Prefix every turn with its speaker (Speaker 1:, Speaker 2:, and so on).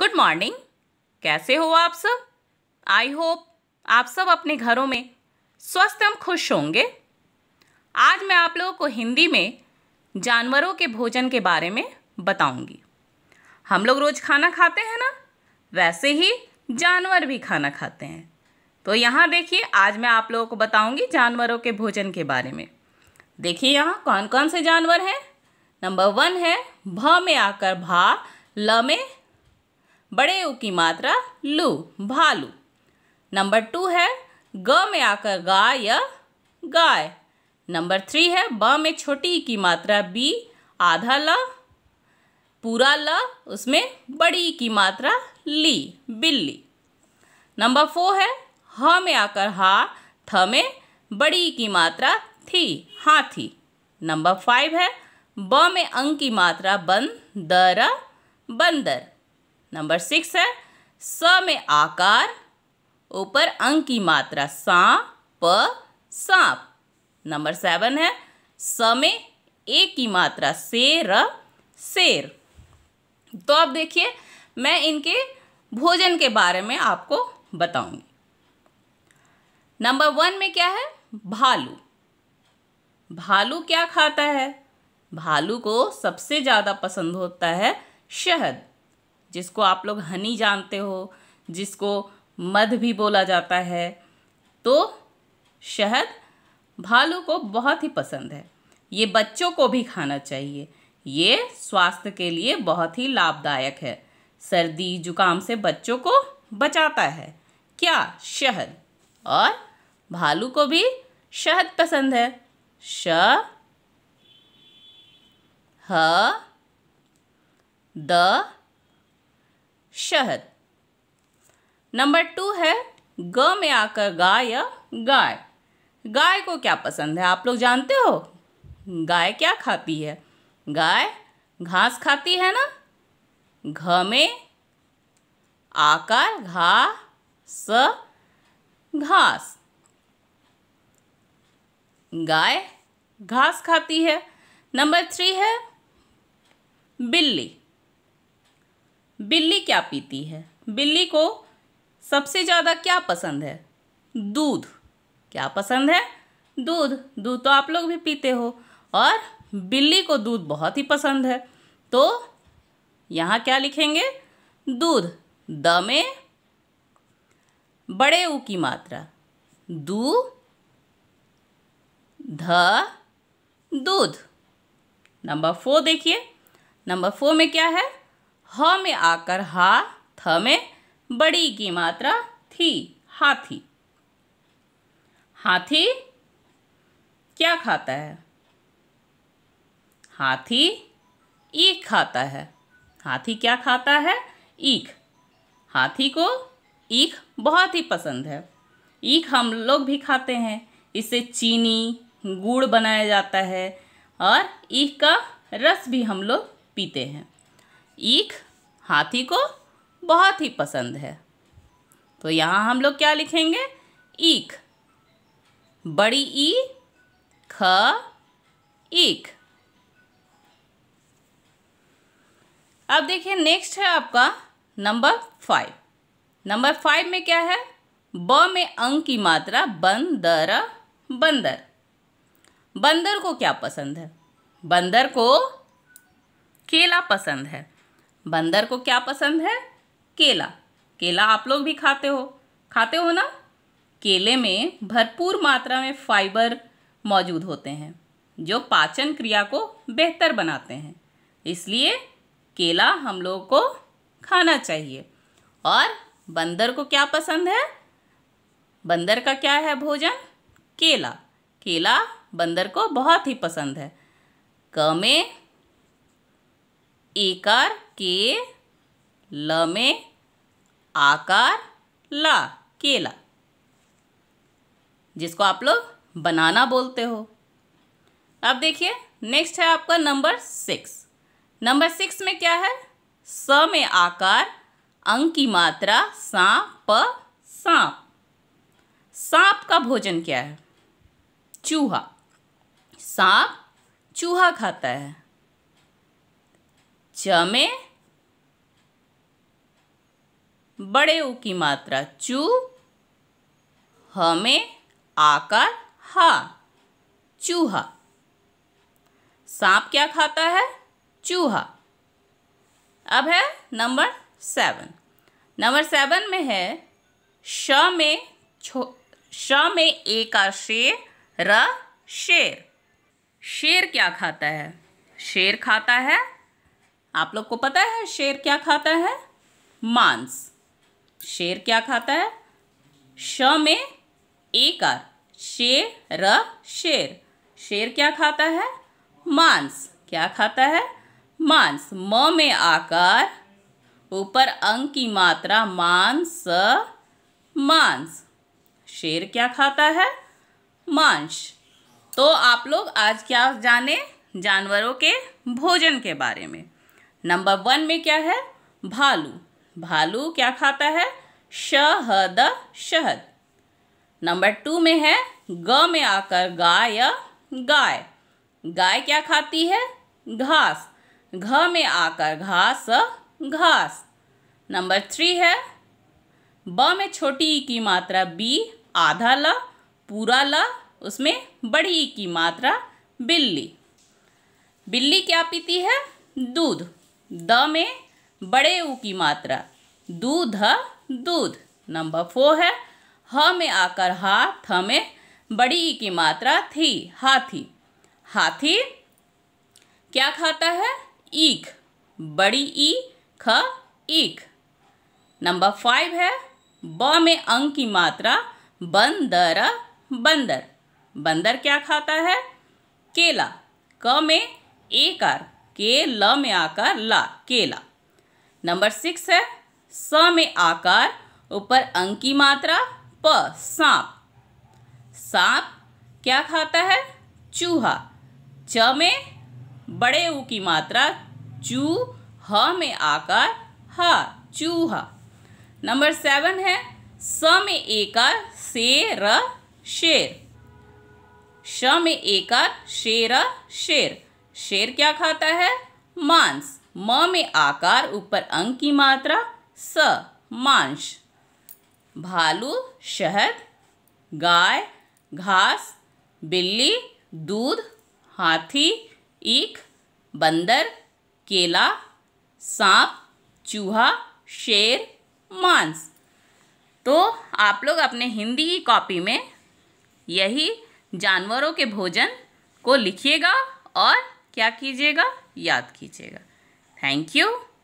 Speaker 1: good morning कैसे हो आप सब आई होप आप सब अपने घरों में स्वस्थ एवं खुश होंगे आज मैं आप लोगों को हिंदी में जानवरों के भोजन के बारे में बताऊंगी हम लोग रोज़ खाना खाते हैं ना वैसे ही जानवर भी खाना खाते हैं तो यहाँ देखिए आज मैं आप लोगों को बताऊंगी जानवरों के भोजन के बारे में देखिए यहाँ कौन कौन से जानवर हैं नंबर वन है भ में आकर भा ल में बड़े ऊ की मात्रा लू भालू नंबर टू है ग में आकर गा या गाय नंबर थ्री है ब में छोटी ई की मात्रा बी आधा ल पूरा ल उसमें बड़ी की मात्रा ली बिल्ली नंबर फोर है ह में आकर हा थ में बड़ी की मात्रा थी हाथी नंबर फाइव है ब में अंग की मात्रा बन दर बंदर नंबर सिक्स है स में आकार ऊपर अंक की मात्रा सा प सांप नंबर सेवन है स में ए की मात्रा से र शेर तो आप देखिए मैं इनके भोजन के बारे में आपको बताऊंगी नंबर वन में क्या है भालू भालू क्या खाता है भालू को सबसे ज़्यादा पसंद होता है शहद जिसको आप लोग हनी जानते हो जिसको मध भी बोला जाता है तो शहद भालू को बहुत ही पसंद है ये बच्चों को भी खाना चाहिए ये स्वास्थ्य के लिए बहुत ही लाभदायक है सर्दी जुकाम से बच्चों को बचाता है क्या शहद और भालू को भी शहद पसंद है श ह द शहद नंबर टू है ग में आकर गाय या गाय गाय को क्या पसंद है आप लोग जानते हो गाय क्या खाती है गाय घास खाती है ना घ में आकर घा स घास गाय घास खाती है नंबर थ्री है बिल्ली बिल्ली क्या पीती है बिल्ली को सबसे ज़्यादा क्या पसंद है दूध क्या पसंद है दूध दूध तो आप लोग भी पीते हो और बिल्ली को दूध बहुत ही पसंद है तो यहाँ क्या लिखेंगे दूध द में बड़े ऊ की मात्रा दू ध दूध नंबर फोर देखिए नंबर फोर में क्या है ह में आकर हा थ में बड़ी की मात्रा थी हाथी हाथी क्या खाता है हाथी ईख खाता है हाथी क्या खाता है ईख हाथी को ईख बहुत ही पसंद है ईख हम लोग भी खाते हैं इससे चीनी गुड़ बनाया जाता है और ईख का रस भी हम लोग पीते हैं ईख हाथी को बहुत ही पसंद है तो यहाँ हम लोग क्या लिखेंगे ईख बड़ी ई ख ईख अब देखिए नेक्स्ट है आपका नंबर फाइव नंबर फाइव में क्या है ब में अंग की मात्रा बंदर बंदर बंदर को क्या पसंद है बंदर को केला पसंद है बंदर को क्या पसंद है केला केला आप लोग भी खाते हो खाते हो ना केले में भरपूर मात्रा में फाइबर मौजूद होते हैं जो पाचन क्रिया को बेहतर बनाते हैं इसलिए केला हम लोग को खाना चाहिए और बंदर को क्या पसंद है बंदर का क्या है भोजन केला केला बंदर को बहुत ही पसंद है क में एकार के ल में आकार ला केला जिसको आप लोग बनाना बोलते हो अब देखिए नेक्स्ट है आपका नंबर सिक्स नंबर सिक्स में क्या है स में आकार अंक की मात्रा सा प सांप सांप का भोजन क्या है चूहा सांप चूहा खाता है च में बड़े ऊ की मात्रा चू ह में आकार हा चूहा सांप क्या खाता है चूहा अब है नंबर सेवन नंबर सेवन में है श में छो श में ए का शेर र शेर शेर क्या खाता है शेर खाता है आप लोग को पता है शेर क्या खाता है मांस शेर क्या खाता है श में आर शेर र शेर शेर क्या खाता है मांस क्या खाता है मांस म में आकार ऊपर अंक की मात्रा मांस मांस शेर क्या खाता है मांस तो आप लोग आज क्या जाने जानवरों के भोजन के बारे में नंबर वन में क्या है भालू भालू क्या खाता है शहद शहद नंबर टू में है ग में आकर गाय या गाय गाय क्या खाती है घास घ में आकर घास घास नंबर थ्री है ब में छोटी ई की मात्रा बी आधा ल पूरा ल उसमें बड़ी ई की मात्रा बिल्ली बिल्ली क्या पीती है दूध द में बड़े ऊ की मात्रा दूध दूध नंबर फोर है ह में आकर हा थ में बड़ी ई की मात्रा थी हाथी हाथी क्या खाता है ईख बड़ी ई ख ईख नंबर फाइव है ब में अंग की मात्रा बंदर बंदर बंदर क्या खाता है केला क में एकार के ल में आकार ला केला नंबर सिक्स है स में आकार ऊपर अंक की मात्रा प सांप सांप क्या खाता है चूहा च में बड़े ऊ की मात्रा चू ह में आकार हा चूहा नंबर सेवन है स में एकार से र शेर श में एकार शेर शेर शेर क्या खाता है मांस म में आकार ऊपर अंक की मात्रा स मांस भालू शहद गाय घास बिल्ली दूध हाथी ईख बंदर केला सांप चूहा शेर मांस तो आप लोग अपने हिंदी की कॉपी में यही जानवरों के भोजन को लिखिएगा और क्या कीजिएगा याद कीजिएगा थैंक यू